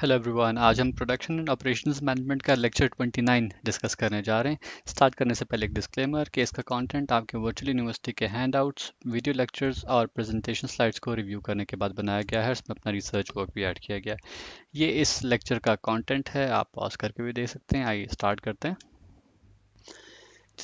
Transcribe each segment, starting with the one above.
hello everyone आज हम production and operations management का लेक्चर 29 डिस्कस करने जा रहे हैं स्टार्ट करने से पहले एक डिस्क्लेमर कि इसका कंटेंट आपके वर्चुअल यूनिवर्सिटी के हैंडआउट्स वीडियो लेक्चर्स और प्रेजेंटेशन स्लाइड्स को रिव्यू करने के बाद बनाया गया है इसमें अपना रिसर्च वर्क भी ऐड किया गया ये इस लेक्चर का कॉन्टेंट है आप पॉज करके भी देख सकते हैं आइए स्टार्ट तो करते हैं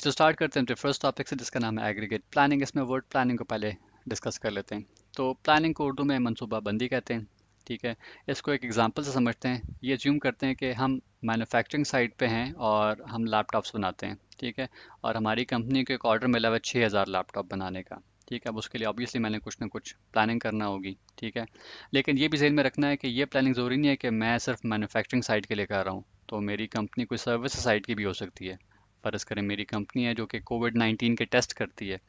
तो स्टार्ट करते हैं फर्स्ट टॉपिक से जिसका नाम है एग्रीगेट प्लानिंग इसमें वर्ड प्लानिंग को पहले डिस्कस कर लेते हैं तो प्लानिंग को उर्दू में मनसूबा बंदी कहते हैं ठीक है इसको एक एग्जांपल से समझते हैं ये ज्यूम करते हैं कि हम मैन्युफैक्चरिंग साइट पे हैं और हम लैपटॉप्स बनाते हैं ठीक है और हमारी कंपनी को एक ऑर्डर मिला हुआ है छः हज़ार लैपटॉप बनाने का ठीक है अब उसके लिए ऑब्वियसली मैंने कुछ ना कुछ प्लानिंग करना होगी ठीक है लेकिन ये भी जहन में रखना है कि ये प्लानिंग ज़रूरी नहीं है कि मैं सिर्फ मैनुफैक्चरिंग साइट के लिए कर रहा हूँ तो मेरी कंपनी कोई सर्विस साइट की भी हो सकती है फ़र्ज़ करें मेरी कंपनी है जो कि कोविड नाइन्टीन के टेस्ट करती है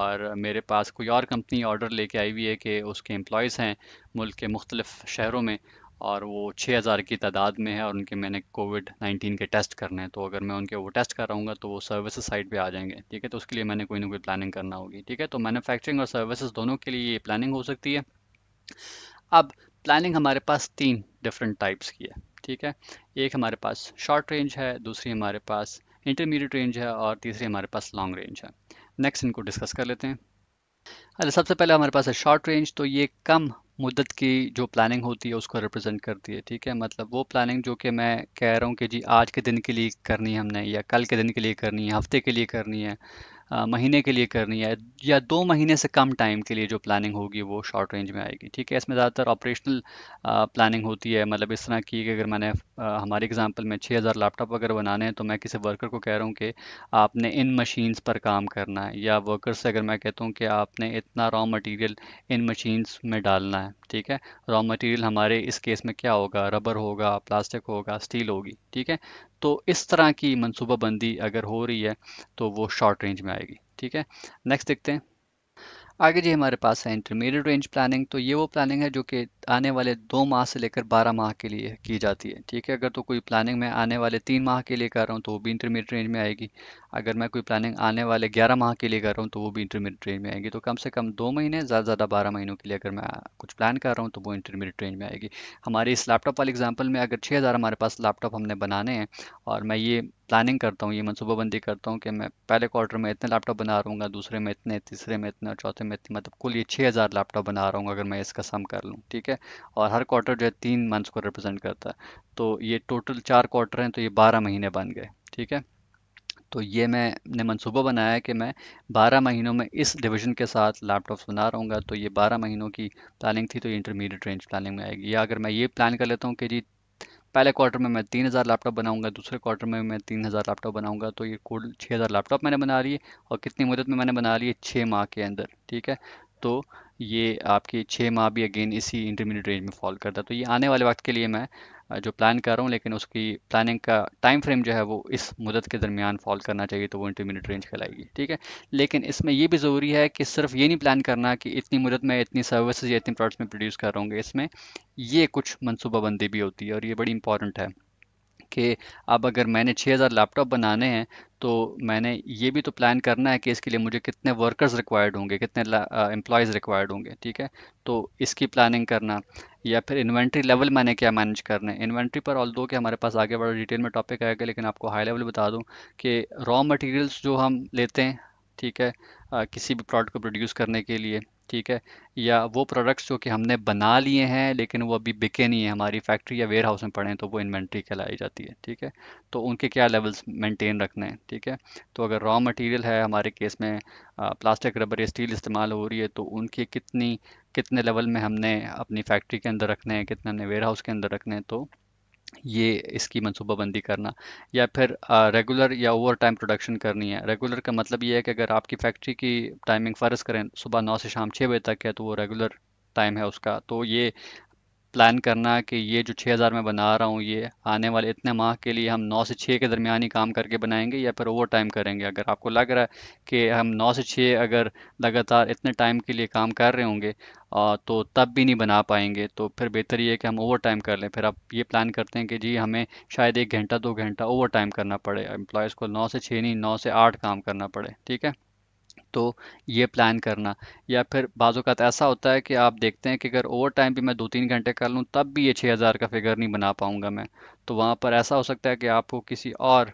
और मेरे पास कोई और कंपनी ऑर्डर लेके आई हुई है कि उसके एम्प्लॉयज़ हैं मुल्क के मुख्तलिफ़ शहरों में और वो छः हज़ार की तादाद में है और उनके मैंने कोविड नाइन्टीन के टेस्ट करने हैं तो अगर मैं उनके वो टेस्ट कराऊंगा तो वो सर्विस साइड पे आ जाएंगे ठीक है तो उसके लिए मैंने कोई ना कोई प्लानिंग करना होगी ठीक है तो मैनुफैक्चरिंग और सर्विसेज दोनों के लिए ये प्लानिंग हो सकती है अब प्लानिंग हमारे पास तीन डिफरेंट टाइप्स की है ठीक है एक हमारे पास शॉर्ट रेंज है दूसरी हमारे पास इंटरमीडिएट रेंज है और तीसरी हमारे पास लॉन्ग रेंज है नेक्स्ट इनको डिस्कस कर लेते हैं अरे अच्छा, सबसे पहले हमारे पास है शॉर्ट रेंज तो ये कम मुद्दत की जो प्लानिंग होती है उसको रिप्रेजेंट करती है ठीक है मतलब वो प्लानिंग जो कि मैं कह रहा हूँ कि जी आज के दिन के लिए करनी है हमने या कल के दिन के लिए करनी है हफ्ते के लिए करनी है महीने के लिए करनी है या दो महीने से कम टाइम के लिए जो प्लानिंग होगी वो शॉर्ट रेंज में आएगी ठीक है इसमें ज़्यादातर ऑपरेशनल प्लानिंग होती है मतलब इस तरह की कि अगर मैंने हमारे एग्जांपल में 6000 लैपटॉप अगर बनाने हैं तो मैं किसी वर्कर को कह रहा हूँ कि आपने इन मशीन्स पर काम करना है या वर्कर से अगर मैं कहता हूँ कि आपने इतना रॉ मटीरियल इन मशीन्स में डालना है ठीक है रॉ मटीरियल हमारे इस केस में क्या होगा रबर होगा प्लास्टिक होगा स्टील होगी ठीक है तो इस तरह की मनसूबा बंदी अगर हो रही है तो वो शॉर्ट रेंज में आएगी ठीक है नेक्स्ट देखते हैं आगे जी हमारे पास है इंटरमीडिएट रेंज प्लानिंग तो ये वो प्लानिंग है जो कि आने वाले दो माह से लेकर बारह माह के लिए की जाती है ठीक है अगर तो कोई प्लानिंग मैं आने वाले तीन माह के लिए कर रहा हूँ तो वो भी इंटरमीडिएट रेंज में आएगी अगर मैं कोई प्लानिंग आने वाले ग्यारह माह के लिए कर रहा हूँ तो वो भी इंटरमीडिएट रेंज में आएगी तो कम से कम दो महीने ज़्यादा ज़्यादा बारह महीनों के लिए अगर मैं कुछ प्लान कर रहा हूँ तो वो इंटरमीडिएट रेंज में आएगी हमारे इस लैपटॉप वाले एग्जाम्पल में अगर छः हमारे पास लैपटॉप हमने बनाने हैं और मैं ये प्लानिंग करता हूँ ये मनसूबाबंदी करता हूँ कि मैं पहले क्वार्टर में इतने लैपटॉप बना हूँ दूसरे में इतने तीसरे में इतने और चौथे में इतने मतलब कुल ये छः हज़ार लैपटॉप बना रहा हूँ अगर मैं इसका सम कर लूँ ठीक है और हर क्वार्टर जो है तीन मंथ्स को रिप्रेजेंट करता है तो ये टोटल चार क्वार्टर हैं तो ये बारह महीने बन गए ठीक है तो ये मैंने मनसूबा बनाया है कि मैं 12 महीनों में इस डिवीज़न के साथ लैपटॉप्स बना रहूँगा तो ये 12 महीनों की प्लानिंग थी तो इंटरमीडिएट रेंज प्लानिंग में आएगी या अगर मैं ये प्लान कर लेता हूँ कि जी पहले क्वार्टर में मैं तीन हज़ार लैपटॉप बनाऊंगा दूसरे क्वार्टर में मैं तीन हज़ार लैपटॉप बनाऊंगा तो ये कुल छः हज़ार लैपटॉप मैंने बना लिए और कितनी मदद में मैंने बना लिए छः माह के अंदर ठीक है तो ये आपकी छः माह भी अगेन इसी इंटरमीडिएट रेंज में फॉल करता है तो ये आने वाले वक्त के लिए मैं जो प्लान कर रहा हूँ लेकिन उसकी प्लानिंग का टाइम फ्रेम जो है वो इस मुदत के दरमियान फॉल करना चाहिए तो वो इंटरमीडियट रेंज कहलाएगी ठीक है लेकिन इसमें ये भी ज़रूरी है कि सिर्फ ये नहीं प्लान करना कि इतनी मुदत में इतनी सर्विसेज या इतने प्रोडक्ट्स में प्रोड्यूस कर रहा हूँ इसमें ये कुछ मनसूबाबंदी भी होती है और ये बड़ी इंपॉर्टेंट है कि अब अगर मैंने 6000 लैपटॉप बनाने हैं तो मैंने ये भी तो प्लान करना है कि इसके लिए मुझे कितने वर्कर्स रिक्वायर्ड होंगे कितने एम्प्लॉयज़ रिक्वायर्ड होंगे ठीक है तो इसकी प्लानिंग करना या फिर इन्वेंट्री लेवल मैंने क्या मैनेज करना है इन्वेंट्री पर ऑल दो कि हमारे पास आगे बड़ा डिटेल में टॉपिक आएगा लेकिन आपको हाई लेवल बता दूँ कि रॉ मटेरियल्स जो हम लेते हैं ठीक है आ, किसी भी प्रोडक्ट को प्रोड्यूस करने के लिए ठीक है या वो प्रोडक्ट्स जो कि हमने बना लिए हैं लेकिन वो अभी बिके नहीं है हमारी फैक्ट्री या वेयर हाउस में पड़े हैं तो वो इन्वेंट्री कहलाई जाती है ठीक है तो उनके क्या लेवल्स मेंटेन रखने हैं ठीक है तो अगर रॉ मटेरियल है हमारे केस में प्लास्टिक रबर या स्टील इस्तेमाल हो रही है तो उनकी कितनी कितने लेवल में हमने अपनी फैक्ट्री के अंदर रखने हैं कितने हमने वेयर हाउस के अंदर रखने हैं तो ये इसकी मनसूबाबंदी करना या फिर रेगुलर या ओवर टाइम प्रोडक्शन करनी है रेगुलर का मतलब ये है कि अगर आपकी फैक्ट्री की टाइमिंग फ़र्ज़ करें सुबह नौ से शाम छः बजे तक है तो वो रेगुलर टाइम है उसका तो ये प्लान करना कि ये जो 6000 में बना रहा हूँ ये आने वाले इतने माह के लिए हम 9 से 6 के दरमियान ही काम करके बनाएंगे या फिर ओवर टाइम करेंगे अगर आपको लग रहा है कि हम 9 से 6 अगर लगातार इतने टाइम के लिए काम कर रहे होंगे तो तब भी नहीं बना पाएंगे तो फिर बेहतर ये है कि हम ओवर टाइम कर लें फिर आप ये प्लान करते हैं कि जी हमें शायद एक घंटा दो घंटा ओवर टाइम करना पड़े एम्प्लॉयज़ को नौ से छः नहीं नौ से आठ काम करना पड़े ठीक है तो ये प्लान करना या फिर बाज़त ऐसा होता है कि आप देखते हैं कि अगर ओवर टाइम भी मैं दो तीन घंटे कर लूँ तब भी ये छः हज़ार का फिगर नहीं बना पाऊँगा मैं तो वहाँ पर ऐसा हो सकता है कि आपको किसी और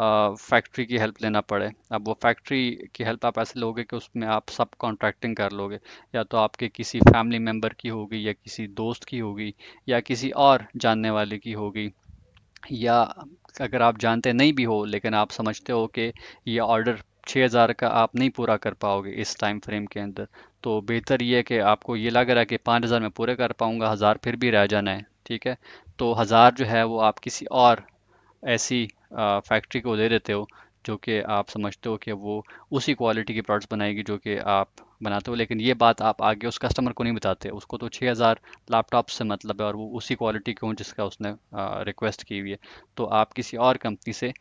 फैक्ट्री की हेल्प लेना पड़े अब वो फैक्ट्री की हेल्प आप ऐसे लोगे कि उसमें आप सब कॉन्ट्रैक्टिंग कर लोगे या तो आपके किसी फैमिली मेम्बर की होगी या किसी दोस्त की होगी या किसी और जानने वाले की होगी या अगर आप जानते नहीं भी हो लेकिन आप समझते हो कि ये ऑर्डर 6000 का आप नहीं पूरा कर पाओगे इस टाइम फ्रेम के अंदर तो बेहतर ये है कि आपको ये लग रहा है कि 5000 में पूरे कर पाऊंगा हज़ार फिर भी रह जाना है ठीक है तो हज़ार जो है वो आप किसी और ऐसी फैक्ट्री को दे देते हो जो कि आप समझते हो कि वो उसी क्वालिटी के प्रोडक्ट्स बनाएगी जो कि आप बनाते हो लेकिन ये बात आप आगे उस कस्टमर को नहीं बताते उसको तो 6000 लैपटॉप से मतलब है और वो उसी क्वालिटी के हों जिसका उसने रिक्वेस्ट की हुई है तो आप किसी और कंपनी से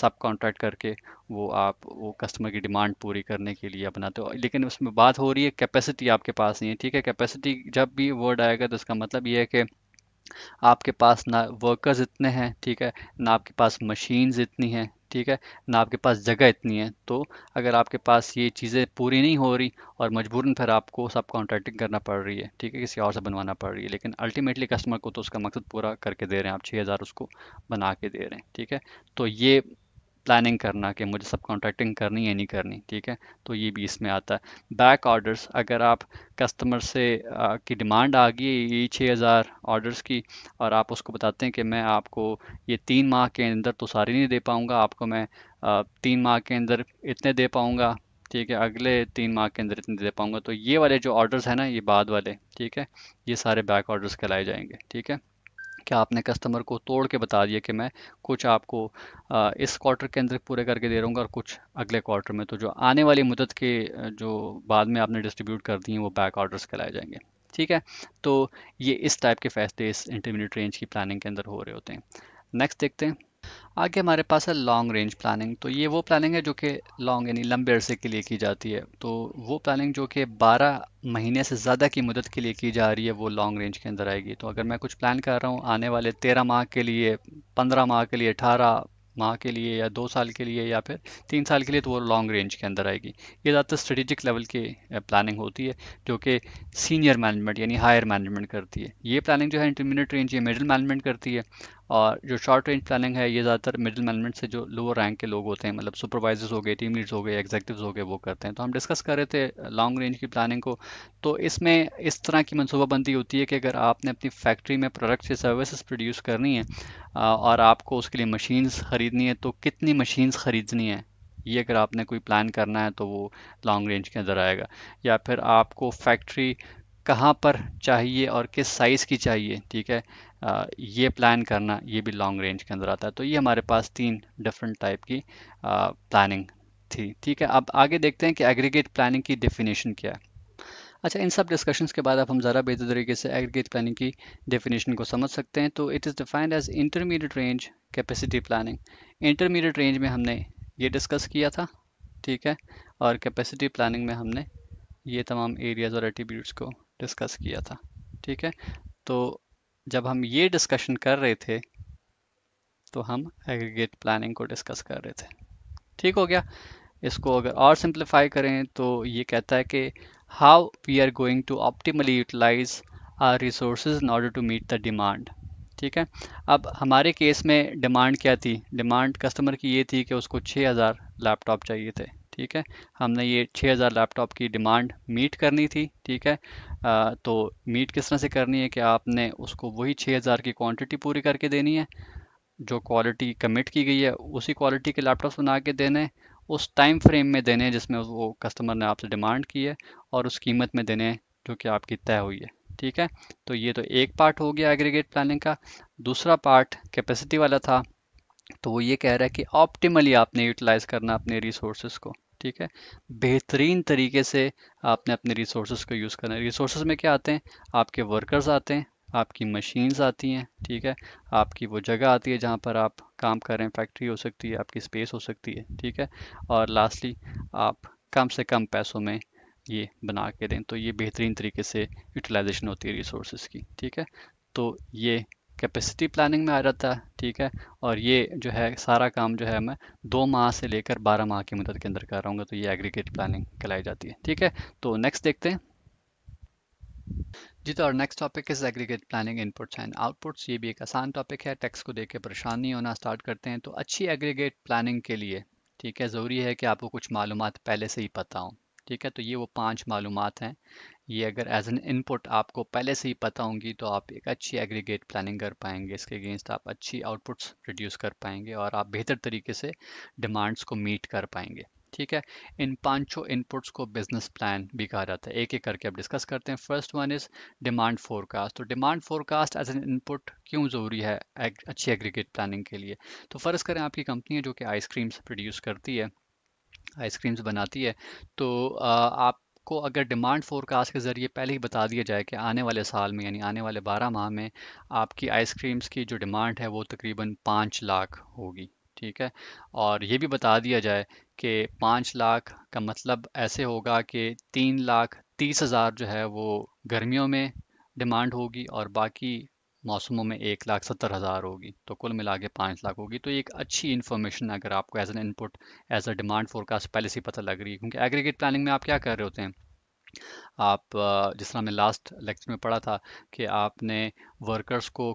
सब कॉन्ट्रैक्ट करके वो आप वो कस्टमर की डिमांड पूरी करने के लिए बनाते हो लेकिन उसमें बात हो रही है कैपेसिटी आपके पास नहीं है ठीक है कैपेसिटी जब भी वर्ड आएगा तो इसका मतलब ये है कि आपके पास ना वर्कर्स इतने हैं ठीक है ना आपके पास मशीन्स इतनी हैं ठीक है ना आपके पास जगह इतनी है तो अगर आपके पास ये चीज़ें पूरी नहीं हो रही और मजबूरन फिर आपको सब कॉन्ट्रैक्टिंग करना पड़ रही है ठीक है किसी और से बनवाना पड़ रही है लेकिन अल्टीमेटली कस्टमर को तो उसका मकसद पूरा करके दे रहे हैं आप छः हज़ार उसको बना के दे रहे हैं ठीक है तो ये प्लानिंग करना कि मुझे सब कॉन्ट्रैक्टिंग करनी है नहीं करनी ठीक है तो ये भी इसमें आता है बैक ऑर्डर्स अगर आप कस्टमर से आ, की डिमांड आ गई ये छः हज़ार ऑर्डर्स की और आप उसको बताते हैं कि मैं आपको ये तीन माह के अंदर तो सारी नहीं दे पाऊँगा आपको मैं आ, तीन माह के अंदर इतने दे पाऊँगा ठीक है अगले तीन माह के अंदर इतने दे पाऊँगा तो ये वाले जो ऑर्डर्स हैं ना ये बाद वाले ठीक है ये सारे बैक ऑर्डर्स कहलाए जाएंगे ठीक है कि आपने कस्टमर को तोड़ के बता दिया कि मैं कुछ आपको इस क्वार्टर के अंदर पूरे करके दे रहा और कुछ अगले क्वार्टर में तो जो आने वाली मुदत के जो बाद में आपने डिस्ट्रीब्यूट कर दी हैं वो बैक ऑर्डर्स कराए जाएंगे ठीक है तो ये इस टाइप के फैसले इस इंटरमीडिएट रेंज की प्लानिंग के अंदर हो रहे होते हैं नेक्स्ट देखते हैं आगे हमारे पास है लॉन्ग रेंज प्लानिंग तो ये वो प्लानिंग है जो कि लॉन्ग यानी लंबे अरसे के लिए की जाती है तो वो प्लानिंग जो कि 12 महीने से ज़्यादा की मदद के लिए की जा रही है वो लॉन्ग रेंज के अंदर आएगी तो अगर मैं कुछ प्लान कर रहा हूँ आने वाले तेरह माह के लिए पंद्रह माह के लिए अठारह माह के लिए या दो साल के लिए या फिर तीन साल के लिए तो वो लॉन्ग रेंज के अंदर आएगी ये ज़्यादातर स्ट्रेटेजिक लेवल की प्लानिंग होती है जो कि सीनियर मैनेजमेंट यानी हायर मैनेजमेंट करती है ये प्लानिंग जो है इंटरमीडियट रेंज या मिडिल मैनेजमेंट करती है और जो शॉर्ट रेंज प्लानिंग है ये ज़्यादातर मिडिल मैनेजमेंट से जो लोअर रैंक के लोग होते हैं मतलब सुपरवाइजर्स हो गए टीम लीड्स हो गए एग्जीक्यूटिव हो गए वो करते हैं तो हम डिस्कस कर रहे थे लॉन्ग uh, रेंज की प्लानिंग को तो इसमें इस तरह की मनसूबाबंदी होती है कि अगर आपने अपनी फैक्ट्री में प्रोडक्ट्स या सर्विसेज प्रोड्यूस करनी है uh, और आपको उसके लिए मशीन्स ख़रीदनी है तो कितनी मशीन्स ख़रीदनी है ये अगर आपने कोई प्लान करना है तो वो लॉन्ग रेंज के अंदर आएगा या फिर आपको फैक्ट्री कहाँ पर चाहिए और किस साइज़ की चाहिए ठीक है आ, ये प्लान करना ये भी लॉन्ग रेंज के अंदर आता है तो ये हमारे पास तीन डिफरेंट टाइप की आ, प्लानिंग थी ठीक है अब आगे देखते हैं कि एग्रीगेट प्लानिंग की डेफिनेशन क्या है अच्छा इन सब डिस्कशंस के बाद अब हम ज़रा बेहतर तरीके से एग्रीगेट प्लानिंग की डेफिनेशन को समझ सकते हैं तो it is defined as intermediate range capacity planning intermediate range में हमने ये डिस्कस किया था ठीक है और कैपेसिटी प्लानिंग में हमने ये तमाम एरियाज़ और एटीब्यूट्स को डिस्कस किया था ठीक है तो जब हम ये डिस्कशन कर रहे थे तो हम एग्रीगेट प्लानिंग को डिस्कस कर रहे थे ठीक हो गया इसको अगर और सिंप्लीफाई करें तो ये कहता है कि how we are going to optimally utilise our resource in order to meet the demand ठीक है अब हमारे केस में डिमांड क्या थी डिमांड कस्टमर की ये थी कि उसको 6000 लैपटॉप चाहिए थे ठीक है हमने ये 6000 लैपटॉप की डिमांड मीट करनी थी ठीक है आ, तो मीट किस तरह से करनी है कि आपने उसको वही 6000 की क्वांटिटी पूरी करके देनी है जो क्वालिटी कमिट की गई है उसी क्वालिटी के लैपटॉप बना के देने उस टाइम फ्रेम में देने जिसमें वो कस्टमर ने आपसे डिमांड की है और उस कीमत में देने जो कि आपकी तय हुई है ठीक है तो ये तो एक पार्ट हो गया एग्रीगेट प्लानिंग का दूसरा पार्ट कैपेसिटी वाला था तो वो ये कह रहा है कि ऑप्टिमली आपने यूटिलाइज़ करना अपने रिसोर्सेज को ठीक है बेहतरीन तरीके से आपने अपने रिसोर्स को यूज़ करना है रिसोर्स में क्या आते हैं आपके वर्कर्स आते हैं आपकी मशीन्स आती हैं ठीक है आपकी वो जगह आती है जहाँ पर आप काम कर रहे हैं फैक्ट्री हो सकती है आपकी स्पेस हो सकती है ठीक है और लास्टली आप कम से कम पैसों में ये बना के दें तो ये बेहतरीन तरीके से यूटिलाइजेशन होती है रिसोर्स की ठीक है तो ये कैपेसिटी प्लानिंग में आ जाता है ठीक है और ये जो है सारा काम जो है मैं दो माह से लेकर बारह माह की मदद के अंदर कर रहा हूँ तो ये एग्रीगेट प्लानिंग कराई जाती है ठीक है तो नेक्स्ट देखते हैं जी तो और next topic is aggregate planning inputs and outputs ये भी एक आसान टॉपिक है टैक्स को देख के परेशान नहीं होना स्टार्ट करते हैं तो अच्छी एग्रीगेट प्लानिंग के लिए ठीक है ज़रूरी है कि आपको कुछ मालूम पहले से ही पता हों ठीक है तो ये वो पांच मालूम हैं ये अगर एज एन इनपुट आपको पहले से ही पता होंगी तो आप एक अच्छी एग्रीगेट प्लानिंग कर पाएंगे इसके अगेंस्ट आप अच्छी आउटपुट्स प्रोड्यूस कर पाएंगे और आप बेहतर तरीके से डिमांड्स को मीट कर पाएंगे ठीक है इन पांचों इनपुट्स को बिजनेस प्लान भी कहा जाता है एक एक करके आप डिस्कस करते हैं first one is demand forecast तो demand forecast as an input क्यों ज़रूरी है अच्छी एग्रीगेट प्लानिंग के लिए तो फ़र्ज़ करें आपकी कंपनी है जो कि आइसक्रीम्स प्रोड्यूस करती है आइसक्रीम्स बनाती है तो आप आपको अगर डिमांड फोरकास्ट के ज़रिए पहले ही बता दिया जाए कि आने वाले साल में यानी आने वाले 12 माह में आपकी आइसक्रीम्स की जो डिमांड है वो तकरीबन पाँच लाख होगी ठीक है और ये भी बता दिया जाए कि पाँच लाख का मतलब ऐसे होगा कि तीन लाख तीस हज़ार जो है वो गर्मियों में डिमांड होगी और बाकी मौसमों में एक लाख सत्तर हज़ार होगी तो कुल मिला के पाँच लाख होगी तो एक अच्छी इन्फॉर्मेशन अगर आपको as an input as a demand forecast पहले से पता लग रही है क्योंकि एग्रीगेट प्लानिंग में आप क्या कर रहे होते हैं आप जिस तरह मैं लास्ट लेक्चर में पढ़ा था कि आपने वर्कर्स को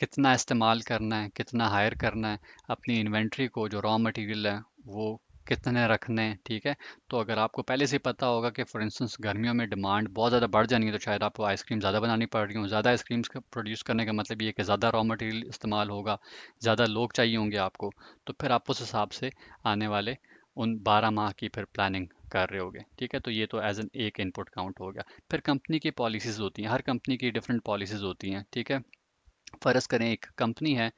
कितना इस्तेमाल करना है कितना हायर करना है अपनी इन्वेंट्री को जो रॉ मटेरियल है वो कितने रखने ठीक है तो अगर आपको पहले से पता होगा कि फॉर इंस्टेंस गर्मियों में डिमांड बहुत ज़्यादा बढ़ जानी है तो शायद आपको आइसक्रीम ज़्यादा बनानी पड़ रही हो ज़्यादा आइसक्रीम्स प्रोड्यूस करने का मतलब ये कि ज़्यादा रॉ मटेरियल इस्तेमाल होगा ज़्यादा लोग चाहिए होंगे आपको तो फिर आप उस हिसाब से आने वाले उन बारह माह की फिर प्लानिंग कर रहे होगे ठीक है तो ये तो एज एन एक इनपुट काउंट हो गया फिर कंपनी की पॉलिसीज़ होती हैं हर कंपनी की डिफरेंट पॉलिसीज़ होती हैं ठीक है फ़र्ज़ करें एक कंपनी है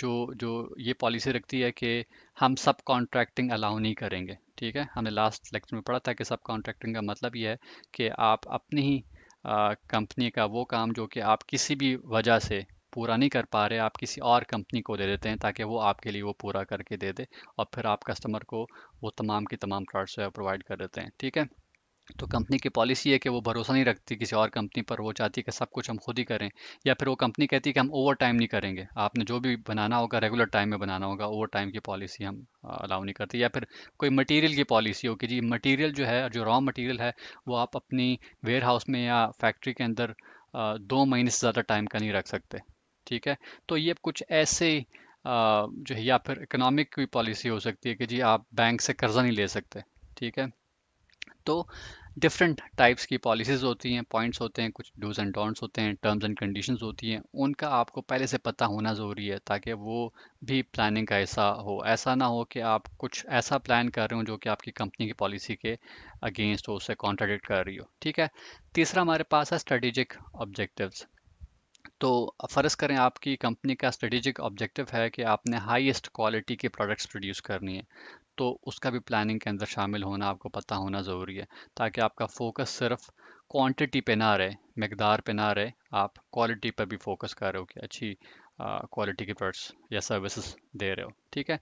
जो जो ये पॉलिसी रखती है कि हम सब कॉन्ट्रैक्टिंग अलाउ नहीं करेंगे ठीक है हमने लास्ट लेक्चर में पढ़ा था कि सब कॉन्ट्रैक्टिंग का मतलब ये है कि आप अपनी ही कंपनी का वो काम जो कि आप किसी भी वजह से पूरा नहीं कर पा रहे आप किसी और कंपनी को दे देते हैं ताकि वो आपके लिए वो पूरा करके दे दे और फिर आप कस्टमर को वो तमाम की तमाम प्रोडक्ट्स प्रोवाइड कर देते हैं ठीक है तो कंपनी की पॉलिसी है कि वो भरोसा नहीं रखती किसी और कंपनी पर वो चाहती है कि सब कुछ हम खुद ही करें या फिर वो कंपनी कहती है कि हम ओवर टाइम नहीं करेंगे आपने जो भी बनाना होगा रेगुलर टाइम में बनाना होगा ओवर टाइम की पॉलिसी हम अलाउ नहीं करती या फिर कोई मटेरियल की पॉलिसी हो कि जी मटेरियल जो है जो रॉ मटेरियल है वो आप अपनी वेयर हाउस में या फैक्ट्री के अंदर दो महीने से ज़्यादा टाइम का नहीं रख सकते ठीक है तो ये कुछ ऐसे जो है या फिर इकोनॉमिक की पॉलिसी हो सकती है कि जी आप बैंक से कर्ज़ा नहीं ले सकते ठीक है तो डिफरेंट टाइप्स की पॉलिसीज़ होती हैं पॉइंट्स होते हैं कुछ डूज एंड डॉन्ट्स होते हैं टर्म्स एंड कंडीशंस होती हैं उनका आपको पहले से पता होना ज़रूरी है ताकि वो भी प्लानिंग का हिस्सा हो ऐसा ना हो कि आप कुछ ऐसा प्लान कर रहे हो जो कि आपकी कंपनी की पॉलिसी के अगेंस्ट हो उससे कॉन्ट्रेडिक्ट कर रही हो ठीक है तीसरा हमारे पास है स्ट्रेटेजिक ऑब्जेक्टिव्स तो फ़र्ज़ करें आपकी कंपनी का स्ट्रेटिजिक ऑब्जेक्टिव है कि आपने हाईएस्ट क्वालिटी के प्रोडक्ट्स प्रोड्यूस करनी है तो उसका भी प्लानिंग के अंदर शामिल होना आपको पता होना ज़रूरी है ताकि आपका फोकस सिर्फ क्वांटिटी पे ना रहे मकदार पे ना रहे आप क्वालिटी पर भी फोकस कर रहे हो कि अच्छी क्वालिटी के प्रोडक्ट्स या सर्विसेज दे रहे हो ठीक है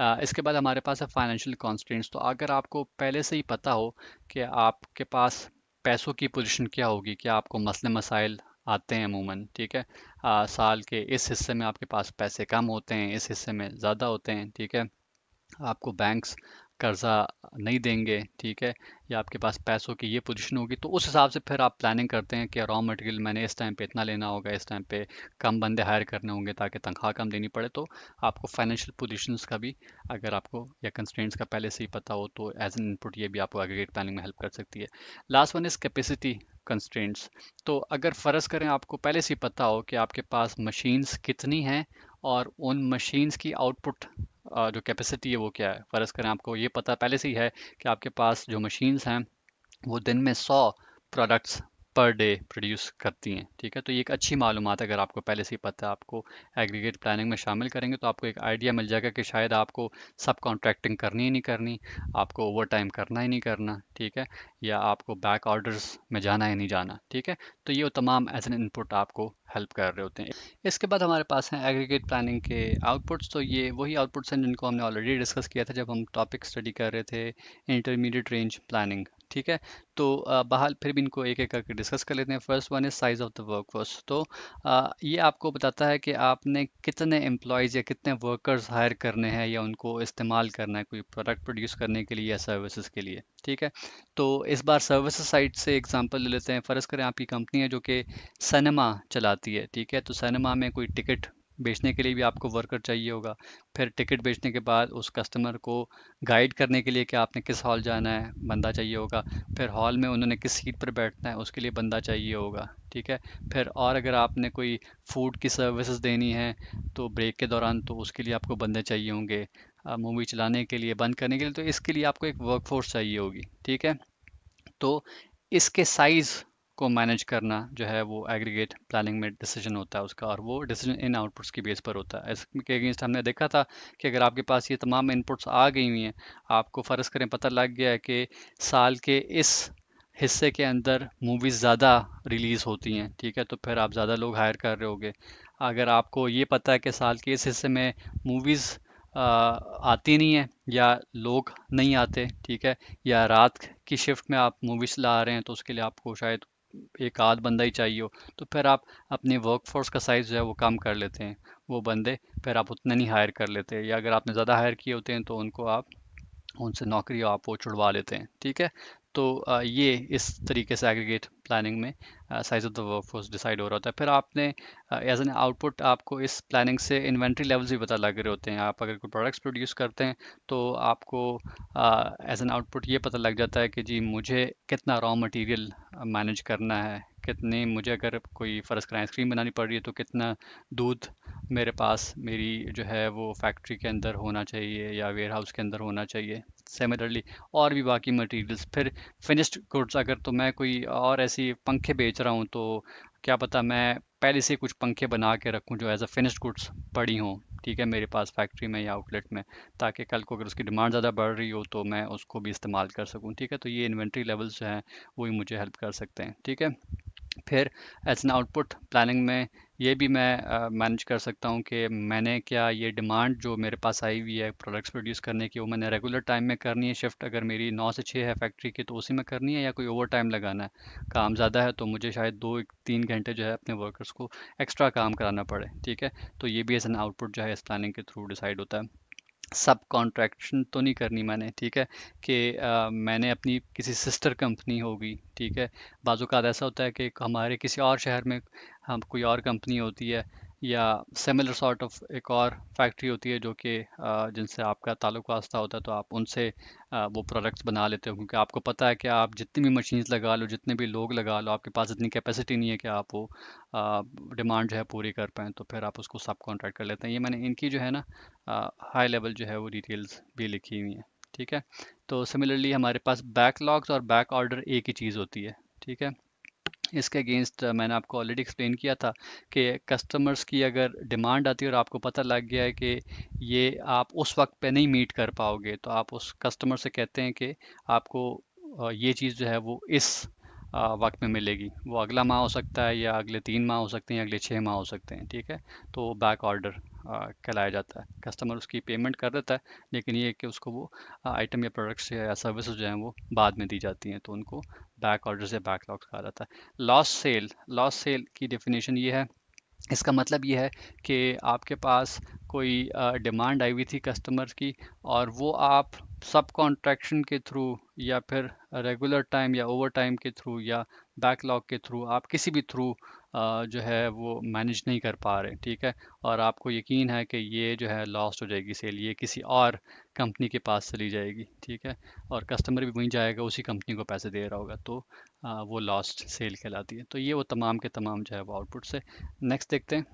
आ, इसके बाद हमारे पास है फाइनेंशियल कॉन्स्टेंट्स तो अगर आपको पहले से ही पता हो कि आपके पास पैसों की पोजीशन क्या होगी क्या आपको मसले मसाइल आते हैं अमूमन ठीक है आ, साल के इस हिस्से में आपके पास पैसे कम होते हैं इस हिस्से में ज़्यादा होते हैं ठीक है आपको बैंक्स कर्ज़ा नहीं देंगे ठीक है या आपके पास पैसों की ये पोजीशन होगी तो उस हिसाब से फिर आप प्लानिंग करते हैं कि रॉ मटेरियल मैंने इस टाइम पे इतना लेना होगा इस टाइम पे कम बंदे हायर करने होंगे ताकि तनख्वाह कम देनी पड़े तो आपको फाइनेंशियल पोजीशंस का भी अगर आपको या कंस्टेंट्स का पहले से ही पता हो तो एज एन इनपुट ये भी आपको एग्रीगेट प्लानिंग में हेल्प कर सकती है last one is capacity constraints तो अगर फ़र्ज़ करें आपको पहले से ही पता हो कि आपके पास मशीन्स कितनी हैं और उन मशीन्स की आउटपुट जो कैपेसिटी है वो क्या है फ़र्ज़ करें आपको ये पता पहले से ही है कि आपके पास जो मशीन्स हैं वो दिन में सौ प्रोडक्ट्स पर डे प्रोड्यूस करती हैं ठीक है तो ये एक अच्छी मालूम अगर आपको पहले से ही पता है आपको एग्रीगेट प्लानिंग में शामिल करेंगे तो आपको एक आइडिया मिल जाएगा कि शायद आपको सब कॉन्ट्रैक्टिंग करनी ही नहीं करनी आपको ओवर टाइम करना ही नहीं करना ठीक है या आपको बैक ऑर्डर्स में जाना ही नहीं जाना ठीक है तो ये तमाम एज एन इनपुट आपको हेल्प कर रहे होते हैं इसके बाद हमारे पास हैं एग्रीगेट प्लानिंग के आउटपुट्स तो ये वही आउटपुट्स हैं जिनको हमने ऑलरेडी डिस्कस किया था जब हम टॉपिक स्टडी कर रहे थे इंटरमीडिएट रेंज प्लानिंग ठीक है तो बहाल फिर भी इनको एक एक करके डिस्कस कर लेते हैं first one is size of the workforce तो आ, ये आपको बताता है कि आपने कितने एम्प्लॉयज़ या कितने वर्कर्स हायर करने हैं या उनको इस्तेमाल करना है कोई प्रोडक्ट प्रोड्यूस करने के लिए या सर्विसेज के लिए ठीक है तो इस बार सर्विस साइड से एग्जाम्पल ले लेते हैं फ़र्ज़ करें आपकी कंपनी है जो कि सिनेमा चलाती है ठीक है तो सिनेमा में कोई टिकट बेचने के लिए भी आपको वर्कर चाहिए होगा फिर टिकट बेचने के बाद उस कस्टमर को गाइड करने के लिए कि आपने किस हॉल जाना है बंदा चाहिए होगा फिर हॉल में उन्होंने किस सीट पर बैठना है उसके लिए बंदा चाहिए होगा ठीक है फिर और अगर आपने कोई फूड की सर्विसेज देनी है तो ब्रेक के दौरान तो उसके लिए आपको बंदे चाहिए होंगे मूवी चलाने के लिए बंद करने के लिए तो इसके लिए आपको एक वर्कफोर्स चाहिए होगी ठीक है तो इसके साइज़ को मैनेज करना जो है वो एग्रीगेट प्लानिंग में डिसीजन होता है उसका और वो डिसीजन इन आउटपुट्स की बेस पर होता है इसके अगेंस्ट हमने देखा था कि अगर आपके पास ये तमाम इनपुट्स आ गई हुई हैं आपको फ़र्ज़ करें पता लग गया है कि साल के इस हिस्से के अंदर मूवीज़ ज़्यादा रिलीज़ होती हैं ठीक है तो फिर आप ज़्यादा लोग हायर कर रहे होगे अगर आपको ये पता है कि साल के इस हिस्से में मूवीज़ आती नहीं है या लोग नहीं आते ठीक है या रात की शिफ्ट में आप मूवीज़ ला रहे हैं तो उसके लिए आपको शायद एक आध बंदा ही चाहिए हो तो फिर आप अपने वर्कफोर्स का साइज़ जो है वो कम कर लेते हैं वो बंदे फिर आप उतने नहीं हायर कर लेते या अगर आपने ज़्यादा हायर किए होते हैं तो उनको आप उनसे नौकरी आप वो छुड़वा लेते हैं ठीक है तो ये इस तरीके से एग्रीगेट प्लानिंग में size of the workforce decide हो रहा होता है फिर आपने एज एन आउटपुट आपको इस प्लानिंग से इन्वेंट्री लेवल्स भी पता लग रहे होते हैं आप अगर कोई प्रोडक्ट्स प्रोड्यूस करते हैं तो आपको एज एन आउटपुट ये पता लग जाता है कि जी मुझे कितना रॉ मटेरियल मैनेज करना है कितने मुझे अगर कोई फ़र्ज़ कर आइसक्रीम बनानी पड़ रही है तो कितना दूध मेरे पास मेरी जो है वो फैक्ट्री के अंदर होना चाहिए या वेयर हाउस के अंदर होना चाहिए सिमिलरली और भी बाकी मटेरियल्स फिर फिनिश्ड गुड्स अगर तो मैं कोई और ऐसी पंखे बेच रहा हूँ तो क्या पता मैं पहले से कुछ पंखे बना के रखूँ जो एज अ फिनिश्ड गुड्स पड़ी हों ठीक है मेरे पास फैक्ट्री में या आउटलेट में ताकि कल को अगर उसकी डिमांड ज़्यादा बढ़ रही हो तो मैं उसको भी इस्तेमाल कर सकूँ ठीक है तो ये इन्वेंट्री लेवल्स जो हैं वही मुझे हेल्प कर सकते हैं ठीक है फिर एज एन आउटपुट प्लानिंग में ये भी मैं मैनेज uh, कर सकता हूँ कि मैंने क्या ये डिमांड जो मेरे पास आई हुई है प्रोडक्ट्स प्रोड्यूस करने की वो मैंने रेगुलर टाइम में करनी है शिफ्ट अगर मेरी नौ से छः है फैक्ट्री की तो उसी में करनी है या कोई ओवर टाइम लगाना है काम ज़्यादा है तो मुझे शायद दो एक तीन घंटे जो है अपने वर्कर्स को एक्स्ट्रा काम कराना पड़े ठीक है तो ये भी एज एन आउटपुट जो है इस प्लानिंग के थ्रू डिसाइड होता है सब कॉन्ट्रैक्शन तो नहीं करनी मैंने ठीक है कि मैंने अपनी किसी सिस्टर कंपनी होगी ठीक है बाजू का ऐसा होता है कि हमारे किसी और शहर में हम कोई और कंपनी होती है या सिमिलर सॉर्ट ऑफ एक और फैक्ट्री होती है जो कि जिनसे आपका ताल्लुक वास्ता होता है तो आप उनसे वो प्रोडक्ट्स बना लेते हो क्योंकि आपको पता है कि आप जितनी भी मशीन्स लगा लो जितने भी लोग लगा लो आपके पास इतनी कैपेसिटी नहीं है कि आप वो डिमांड जो है पूरी कर पाएँ तो फिर आप उसको सब कॉन्ट्रैक्ट कर लेते हैं ये मैंने इनकी जो है ना हाई लेवल जो है वो डिटेल्स भी लिखी हुई हैं ठीक है तो सिमिलरली हमारे पास बैकलॉग्स और बैक ऑर्डर एक ही चीज़ होती है ठीक है इसके अगेंस्ट मैंने आपको ऑलरेडी एक्सप्लेन किया था कि कस्टमर्स की अगर डिमांड आती है और आपको पता लग गया है कि ये आप उस वक्त पे नहीं मीट कर पाओगे तो आप उस कस्टमर से कहते हैं कि आपको ये चीज़ जो है वो इस वक्त में मिलेगी वो अगला माह हो सकता है या अगले तीन माह हो सकते हैं या अगले छः माह हो सकते हैं ठीक है तो बैक ऑर्डर कहलाया जाता है कस्टमर उसकी पेमेंट कर देता है लेकिन ये कि उसको वो आइटम या प्रोडक्ट्स या सर्विस जो हैं वो बाद में दी जाती हैं तो उनको बैक ऑर्डर या बैकलॉग्स कहा जाता है लॉस सेल लॉस सेल की डेफिनेशन ये है इसका मतलब ये है कि आपके पास कोई डिमांड आई हुई थी कस्टमर की और वो आप सब कॉन्ट्रैक्शन के थ्रू या फिर रेगुलर टाइम या ओवर टाइम के थ्रू या बैकलॉग के थ्रू आप किसी भी थ्रू जो है वो मैनेज नहीं कर पा रहे ठीक है और आपको यकीन है कि ये जो है लॉस्ट हो जाएगी सेल ये किसी और कंपनी के पास चली जाएगी ठीक है और कस्टमर भी वहीं जाएगा उसी कंपनी को पैसे दे रहा होगा तो वो लॉस्ट सेल कहलाती है तो ये वो तमाम के तमाम जो है वो आउटपुट से नेक्स्ट देखते हैं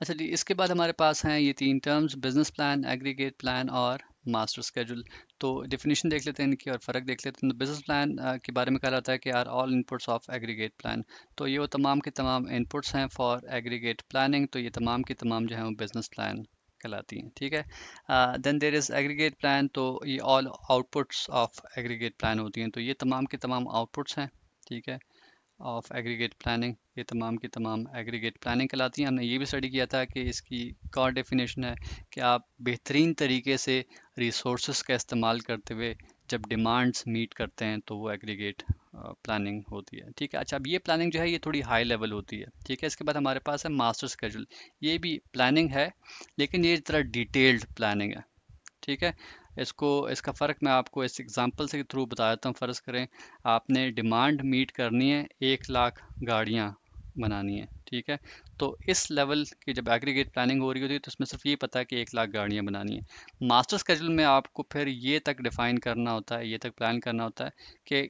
अच्छा जी इसके बाद हमारे पास हैं ये तीन terms business plan aggregate plan और मास्टर स्केड्यूल तो डिफिनीशन देख लेते हैं इनकी और फ़र्क देख लेते हैं तो बिजनेस प्लान के बारे में कहा जाता है कि are all inputs of aggregate plan तो ये वो तमाम के तमाम इनपुट्स हैं फॉर एग्रीगेट प्लानिंग तो ये तमाम के तमाम जो है वो बिजनेस प्लान कहलाती हैं ठीक है then there is aggregate plan तो ये all outputs of aggregate plan होती हैं तो ये तमाम के तमाम आउटपुट्स हैं ठीक है ऑफ एग्रीगेट प्लानिंग ये तमाम की तमाम एग्रीगेट प्लानिंग कहलाती हैं हमने ये भी स्टडी किया था कि इसकी कॉ डेफिनेशन है कि आप बेहतरीन तरीके से रिसोर्स का इस्तेमाल करते हुए जब डिमांड्स मीट करते हैं तो वो एग्रीगेट प्लानिंग uh, होती है ठीक है अच्छा अब ये प्लानिंग जो है ये थोड़ी हाई लेवल होती है ठीक है इसके बाद हमारे पास है मास्टर स्केड्यूल ये भी प्लानिंग है लेकिन ये ज़रा डिटेल्ड प्लानिंग है ठीक है इसको इसका फ़र्क मैं आपको इस एग्ज़ाम्पल से थ्रू बता देता हूँ फ़र्ज़ करें आपने डिमांड मीट करनी है एक लाख गाड़ियाँ बनानी है ठीक है तो इस लेवल की जब एग्रीगेट प्लानिंग हो रही होती है तो इसमें सिर्फ ये पता है कि एक लाख गाड़ियाँ बनानी है मास्टर स्केड्यूल में आपको फिर ये तक डिफ़ाइन करना होता है ये तक प्लान करना होता है कि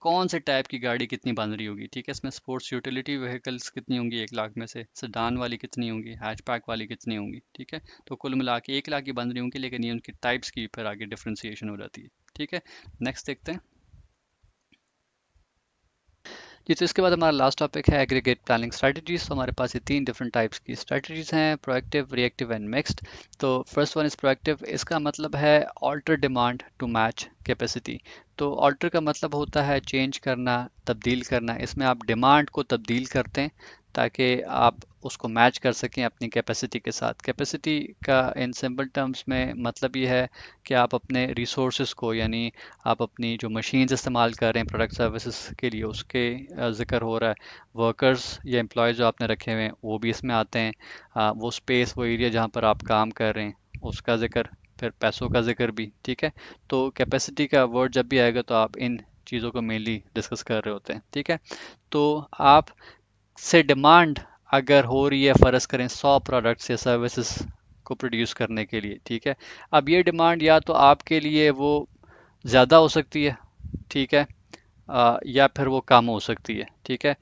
कौन से टाइप की गाड़ी कितनी बन रही होगी ठीक है इसमें स्पोर्ट्स यूटिलिटी व्हीकल्स कितनी होंगी एक लाख में से सडान वाली कितनी होंगी हैचपैक वाली कितनी होंगी ठीक है तो कुल मिला के एक लाख की बन रही होंगी लेकिन ये उनकी टाइप्स की फिर आगे डिफ्रेंसीशन हो जाती है ठीक है नेक्स्ट देखते हैं जी तो इसके बाद हमारा लास्ट टॉपिक है एग्रीगेट प्लानिंग स्ट्रैटेजीज तो हमारे पास ये तीन डिफरेंट टाइप्स की स्ट्रेटजीज हैं प्रोएक्टिव रिएक्टिव एंड मिक्स्ड तो फर्स्ट वन इज़ प्रोएक्टिव इसका मतलब है alter demand to match capacity तो ऑल्टर का मतलब होता है चेंज करना तब्दील करना इसमें आप डिमांड को तब्दील करते हैं ताकि आप उसको मैच कर सकें अपनी कैपेसिटी के साथ कैपेसिटी का इन सिंपल टर्म्स में मतलब ये है कि आप अपने रिसोर्स को यानी आप अपनी जो मशीन्स इस्तेमाल कर रहे हैं प्रोडक्ट सर्विसेज के लिए उसके जिक्र हो रहा है वर्कर्स या एम्प्लॉय जो आपने रखे हुए हैं वो भी इसमें आते हैं वो स्पेस वो एरिया जहाँ पर आप काम कर रहे हैं उसका जिक्र फिर पैसों का जिक्र भी ठीक है तो कैपेसिटी का वर्ड जब भी आएगा तो आप इन चीज़ों को मेनली डिस्कस कर रहे होते हैं ठीक है तो आप से डिमांड अगर हो रही है फ़र्ज़ करें सौ प्रोडक्ट्स या सर्विसेज को प्रोड्यूस करने के लिए ठीक है अब ये डिमांड या तो आपके लिए वो ज़्यादा हो सकती है ठीक है आ, या फिर वो कम हो सकती है ठीक है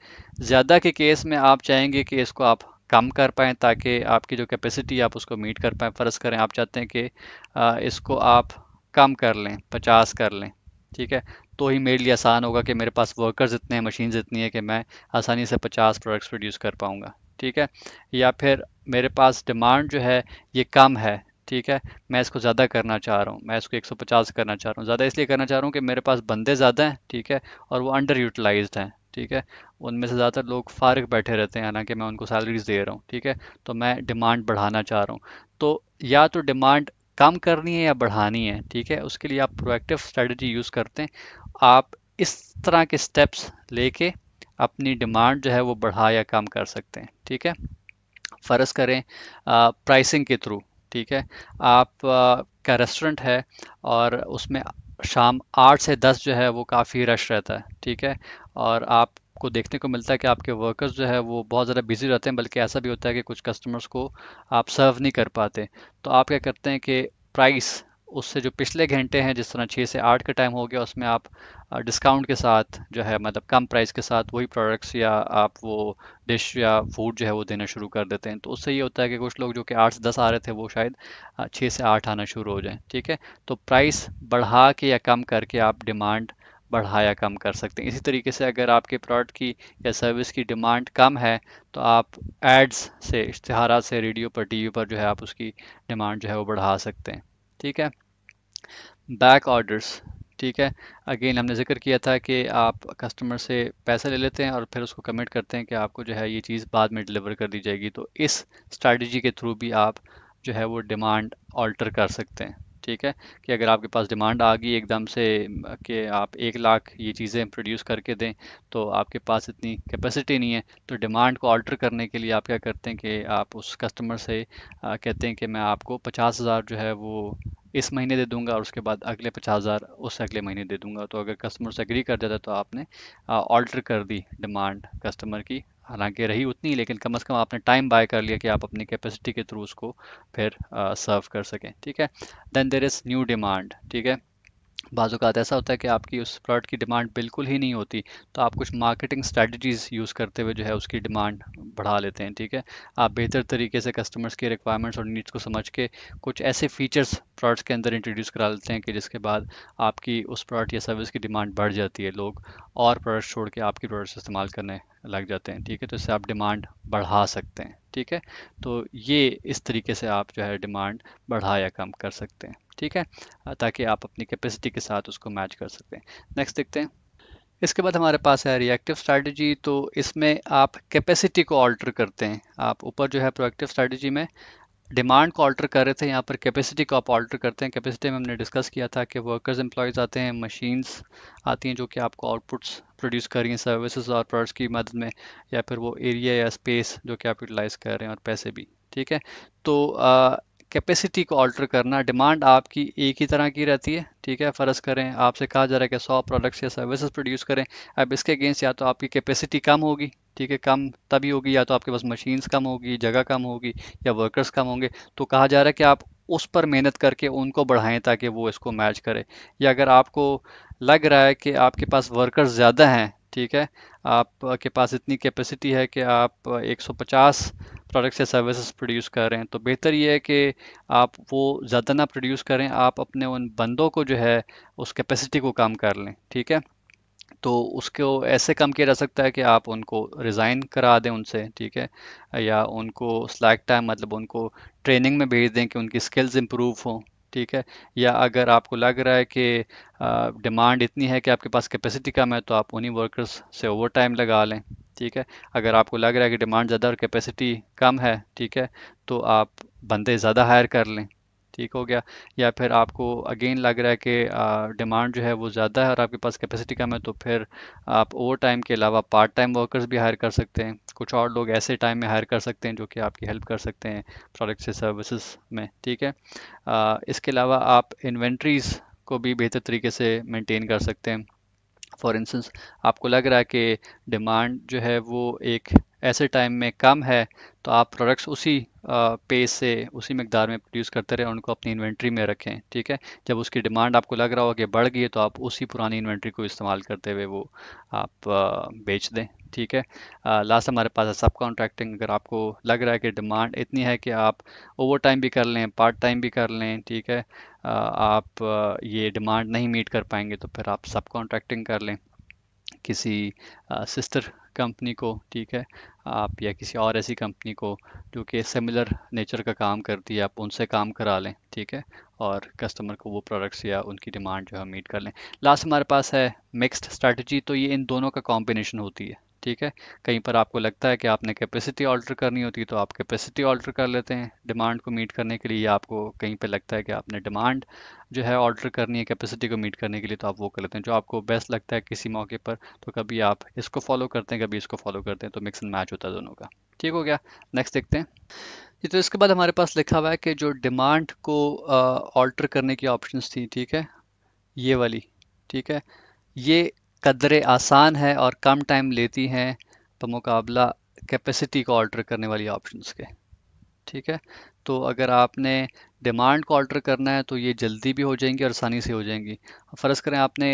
ज़्यादा के केस में आप चाहेंगे कि इसको आप कम कर पाएँ ताकि आपकी जो कैपेसिटी आप उसको मीट कर पाएँ फ़र्ज़ करें आप चाहते हैं कि आ, इसको आप कम कर लें पचास कर लें ठीक है तो ही मेरे लिए आसान होगा कि मेरे पास वर्कर्स इतने हैं मशीन इतनी है कि मैं आसानी से 50 प्रोडक्ट्स प्रोड्यूस कर पाऊँगा ठीक है या फिर मेरे पास डिमांड जो है ये कम है ठीक है मैं इसको ज़्यादा करना चाह रहा हूँ मैं इसको 150 करना चाह रहा हूँ ज़्यादा इसलिए करना चाह रहा हूँ कि मेरे पास बंदे ज़्यादा हैं ठीक है और वो अंडर यूटिलाइज हैं ठीक है उनमें से ज़्यादातर लोग फारग बैठे रहते हैं हालांकि मैं उनको सैलरीज दे रहा हूँ ठीक है तो मैं डिमांड बढ़ाना चाह रहा हूँ तो या तो डिमांड कम करनी है या बढ़ानी है ठीक है उसके लिए आप प्रोएक्टिव स्ट्रेटजी यूज़ करते हैं आप इस तरह के स्टेप्स लेके अपनी डिमांड जो है वो बढ़ा या कम कर सकते हैं ठीक है फ़र्ज़ करें प्राइसिंग के थ्रू ठीक है आप आ, का रेस्टोरेंट है और उसमें शाम आठ से दस जो है वो काफ़ी रश रहता है ठीक है और आप आपको देखने को मिलता है कि आपके वर्कर्स जो है वो बहुत ज़्यादा बिजी रहते हैं बल्कि ऐसा भी होता है कि कुछ कस्टमर्स को आप सर्व नहीं कर पाते तो आप क्या करते हैं कि प्राइस उससे जो पिछले घंटे हैं जिस तरह छः से आठ का टाइम हो गया उसमें आप डिस्काउंट के साथ जो है मतलब कम प्राइस के साथ वही प्रोडक्ट्स या आप वो डिश या फूड जो है वो देना शुरू कर देते हैं तो उससे ये होता है कि कुछ लोग जो कि आठ से दस आ रहे थे वो शायद छः से आठ आना शुरू हो जाए ठीक है तो प्राइस बढ़ा के या कम करके आप डिमांड बढ़ाया कम कर सकते हैं इसी तरीके से अगर आपके प्रोडक्ट की या सर्विस की डिमांड कम है तो आप एड्स से इश्तहारा से रेडियो पर टीवी पर जो है आप उसकी डिमांड जो है वो बढ़ा सकते हैं ठीक है बैक ऑर्डर्स ठीक है अगेन हमने जिक्र किया था कि आप कस्टमर से पैसे ले लेते हैं और फिर उसको कमिट करते हैं कि आपको जो है ये चीज़ बाद में डिलीवर कर दी जाएगी तो इस स्ट्रैटेजी के थ्रू भी आप जो है वो डिमांड ऑल्टर कर सकते हैं ठीक है कि अगर आपके पास डिमांड आ गई एकदम से कि आप एक लाख ये चीज़ें प्रोड्यूस करके दें तो आपके पास इतनी कैपेसिटी नहीं है तो डिमांड को ऑल्टर करने के लिए आप क्या करते हैं कि आप उस कस्टमर से आ, कहते हैं कि मैं आपको पचास हज़ार जो है वो इस महीने दे दूंगा और उसके बाद अगले पचास हज़ार उस अगले महीने दे दूंगा तो अगर कस्टमर से एग्री कर जाता है तो आपने ऑल्टर कर दी डिमांड कस्टमर की हालांकि रही उतनी लेकिन कम से कम आपने टाइम बाय कर लिया कि आप अपनी कैपेसिटी के थ्रू उसको फिर सर्व कर सकें ठीक है then there is new demand ठीक है बाज़ात ऐसा होता है कि आपकी उस प्रोडक्ट की डिमांड बिल्कुल ही नहीं होती तो आप कुछ मार्केटिंग स्ट्रेटजीज़ यूज़ करते हुए जो है उसकी डिमांड बढ़ा लेते हैं ठीक है आप बेहतर तरीके से कस्टमर्स की रिक्वायरमेंट्स और नीड्स को समझ के कुछ ऐसे फीचर्स प्रोडक्ट्स के अंदर इंट्रोड्यूस करा लेते हैं कि जिसके बाद आपकी उस प्रोडक्ट या सर्विस की डिमांड बढ़ जाती है लोग और प्रोडक्ट्स छोड़ के आपकी प्रोडक्ट्स इस्तेमाल करने लग जाते हैं ठीक है तो इससे आप डिमांड बढ़ा सकते हैं ठीक है तो ये इस तरीके से आप जो है डिमांड बढ़ा या कम कर सकते हैं ठीक है ताकि आप अपनी कैपेसिटी के साथ उसको मैच कर सकते हैं नेक्स्ट देखते हैं इसके बाद हमारे पास है रिएक्टिव स्ट्रैटेजी तो इसमें आप कैपेसिटी को ऑल्टर करते हैं आप ऊपर जो है प्रोएक्टिव स्ट्रैटेजी में डिमांड को ऑल्टर कर रहे थे यहाँ पर कैपेसिटी को आप ऑल्टर करते हैं कैपेसिटी में हमने डिस्कस किया था कि वर्कर्स एम्प्लॉयज़ आते हैं मशीन्स आती हैं जो कि आपको आउटपुट्स प्रोड्यूस कर रही हैं सर्विसेज और प्रोडक्ट्स की मदद में या फिर वो एरिया या स्पेस जो कैपिटलाइज कर रहे हैं और पैसे भी ठीक है तो कैपेसिटी को ऑल्टर करना डिमांड आपकी एक ही तरह की रहती है ठीक है फ़र्ज़ करें आपसे कहा जा रहा है कि सौ प्रोडक्ट्स या सर्विसेज प्रोड्यूस करें अब इसके अगेंस्ट या तो आपकी कैपेसिटी कम होगी ठीक है कम तभी होगी या तो आपके पास मशीन्स कम होगी जगह कम होगी या वर्कर्स कम होंगे तो कहा जा रहा है कि आप उस पर मेहनत करके उनको बढ़ाएं ताकि वो इसको मैच करे या अगर आपको लग रहा है कि आपके पास वर्कर्स ज़्यादा हैं ठीक है आपके पास इतनी कैपेसिटी है कि आप 150 प्रोडक्ट्स या सर्विसेज प्रोड्यूस कर रहे हैं तो बेहतर ये है कि आप वो ज़्यादा ना प्रोड्यूस करें आप अपने उन बंदों को जो है उस कैपेसिटी को कम कर लें ठीक है तो उसको ऐसे कम किया जा सकता है कि आप उनको रिज़ाइन करा दें उनसे ठीक है या उनको स्लैक टाइम मतलब उनको ट्रेनिंग में भेज दें कि उनकी स्किल्स इम्प्रूव हों ठीक है या अगर आपको लग रहा है कि डिमांड इतनी है कि आपके पास कैपेसिटी कम है तो आप उन्हीं वर्कर्स से ओवर टाइम लगा लें ठीक है अगर आपको लग रहा है कि डिमांड ज़्यादा और कैपेसिटी कम है ठीक है तो आप बंदे ज़्यादा हायर कर लें ठीक हो गया या फिर आपको अगेन लग रहा है कि डिमांड जो है वो ज़्यादा है और आपके पास कैपेसिटी कम है तो फिर आप ओवर टाइम के अलावा पार्ट टाइम वर्कर्स भी हायर कर सकते हैं कुछ और लोग ऐसे टाइम में हायर कर सकते हैं जो कि आपकी हेल्प कर सकते हैं प्रोडक्ट्स से सर्विसेज में ठीक है आ, इसके अलावा आप इन्वेंट्रीज़ को भी बेहतर तरीके से मेनटेन कर सकते हैं फॉर इंस्टेंस आपको लग रहा है कि डिमांड जो है वो एक ऐसे टाइम में कम है तो आप प्रोडक्ट्स उसी पेस से उसी मकदार में प्रोड्यूस करते रहें उनको अपनी इन्वेंट्री में रखें ठीक है जब उसकी डिमांड आपको लग रहा हो कि बढ़ गई है तो आप उसी पुरानी इन्वेंट्री को इस्तेमाल करते हुए वो आप बेच दें ठीक है लास्ट हमारे पास है सब कॉन्ट्रैक्टिंग अगर आपको लग रहा है कि डिमांड इतनी है कि आप ओवर टाइम भी कर लें पार्ट टाइम भी कर लें ठीक है आप ये डिमांड नहीं मीट कर पाएंगे तो फिर आप सब कॉन्ट्रैक्टिंग कर लें किसी सिस्टर कंपनी को ठीक है आप या किसी और ऐसी कंपनी को जो कि सिमिलर नेचर का काम करती है आप उनसे काम करा लें ठीक है और कस्टमर को वो प्रोडक्ट्स या उनकी डिमांड जो है मीट कर लें लास्ट हमारे पास है मिक्स्ड स्ट्रेटजी तो ये इन दोनों का कॉम्बिनेशन होती है ठीक है कहीं पर आपको लगता है कि आपने कैपेसिटी ऑल्टर करनी होती है तो आप कैपेसिटी ऑल्टर कर लेते हैं डिमांड को मीट करने के लिए या आपको कहीं पर लगता है कि आपने डिमांड जो है ऑल्टर करनी है कैपेसिटी को मीट करने के लिए तो आप वो कर लेते हैं जो आपको बेस्ट लगता है किसी मौके पर तो कभी आप इसको फॉलो करते हैं कभी इसको फॉलो करते हैं तो मिक्स एंड मैच होता है दोनों का ठीक हो गया नेक्स्ट देखते हैं जी तो इसके बाद हमारे पास लिखा हुआ है कि जो डिमांड को ऑल्टर करने की ऑप्शन थी ठीक है ये वाली ठीक है ये कदरे आसान है और कम टाइम लेती हैं बमक़ाबला तो कैपेसिटी को ऑल्टर करने वाली ऑप्शंस के ठीक है तो अगर आपने डिमांड को ऑल्टर करना है तो ये जल्दी भी हो जाएंगी और आसानी से हो जाएंगी फ़र्ज़ करें आपने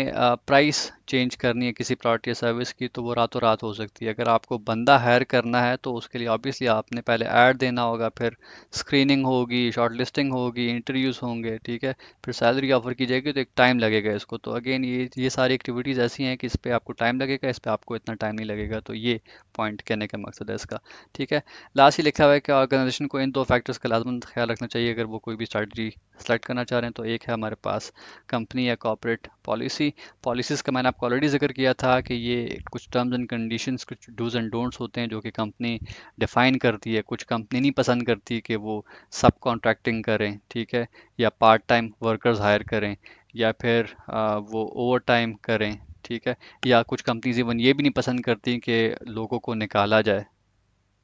प्राइस चेंज करनी है किसी प्रोडक्ट या सर्विस की तो वो रातों रात हो सकती है अगर आपको बंदा हायर करना है तो उसके लिए ऑब्वियसली आपने पहले ऐड देना होगा फिर स्क्रीनिंग होगी शॉर्ट लिस्टिंग होगी इंटरव्यूज़ होंगे ठीक है फिर सैलरी ऑफ़र की जाएगी तो एक टाइम लगेगा इसको तो अगेन ये ये सारी एक्टिविटीज़ ऐसी हैं कि इस पर आपको टाइम लगेगा इस पर आपको इतना टाइम नहीं लगेगा तो ये पॉइंट कहने का मकसद है इसका ठीक है लास्ट ही लिखा हुआ है कि ऑर्गेनाइजेशन को इन दो फैक्टर्स का लाजमन ख्याल रखना चाहिए अगर वो कोई कोई भी स्ट्रैटी सेलेक्ट करना चाह रहे हैं तो एक है हमारे पास कंपनी या कॉपरेट पॉलिसी पॉलिसीज़ का मैंने आपको ऑलरेडी जिक्र किया था कि ये कुछ टर्म्स एंड कंडीशंस कुछ डूज एंड डोंट्स होते हैं जो कि कंपनी डिफ़ाइन करती है कुछ कंपनी नहीं पसंद करती कि वो सब कॉन्ट्रैक्टिंग करें ठीक है या पार्ट टाइम वर्कर्स हायर करें या फिर आ, वो ओवर टाइम करें ठीक है या कुछ कंपनीज इवन ये भी नहीं पसंद करती कि लोगों को निकाला जाए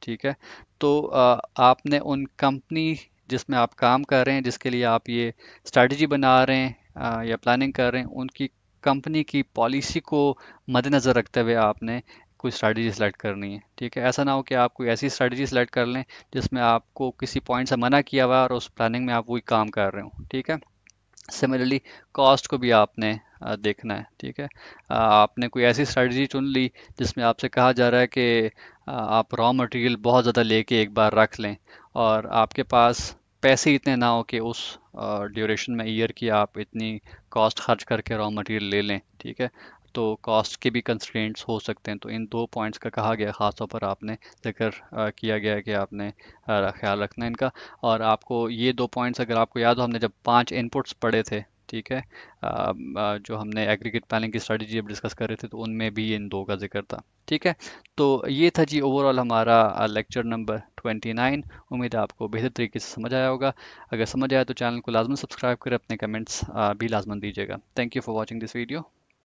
ठीक है तो आ, आपने उन कंपनी जिसमें आप काम कर रहे हैं जिसके लिए आप ये स्ट्रेटजी बना रहे हैं या प्लानिंग कर रहे हैं उनकी कंपनी की पॉलिसी को मद्देनज़र रखते हुए आपने कोई स्ट्रैटेजी सेलेक्ट करनी है ठीक है ऐसा ना हो कि आप कोई ऐसी स्ट्रेटजी सेलेक्ट कर लें जिसमें आपको किसी पॉइंट से मना किया हुआ है और उस प्लानिंग में आप वही काम कर रहे हो ठीक है सिमिलरली कॉस्ट को भी आपने देखना है ठीक है आपने कोई ऐसी स्ट्रैटेजी चुन ली जिसमें आपसे कहा जा रहा है कि आप रॉ मटेरियल बहुत ज़्यादा लेके एक बार रख लें और आपके पास पैसे इतने ना हो कि उस ड्यूरेशन में ईयर की आप इतनी कॉस्ट खर्च करके रॉ मटेरियल ले लें ठीक है तो कॉस्ट के भी कंस्ट्रेंट्स हो सकते हैं तो इन दो पॉइंट्स का कहा गया ख़ासतौर पर आपने जिक्र किया गया कि आपने ख्याल रखना इनका और आपको ये दो पॉइंट्स अगर आपको याद हो हमने जब पांच इनपुट्स पढ़े थे ठीक है जो हमने एग्रीगेट प्लानिंग की स्ट्रेटजी जब डिस्कस कर रहे थे तो उनमें भी इन दो का जिक्र था ठीक है तो ये था जी ओवरऑल हमारा लेक्चर नंबर 29 उम्मीद है आपको बेहतर तरीके से समझ आया होगा अगर समझ आया तो चैनल को लाजमन सब्सक्राइब करें अपने कमेंट्स भी लाजमन दीजिएगा thank you for watching this video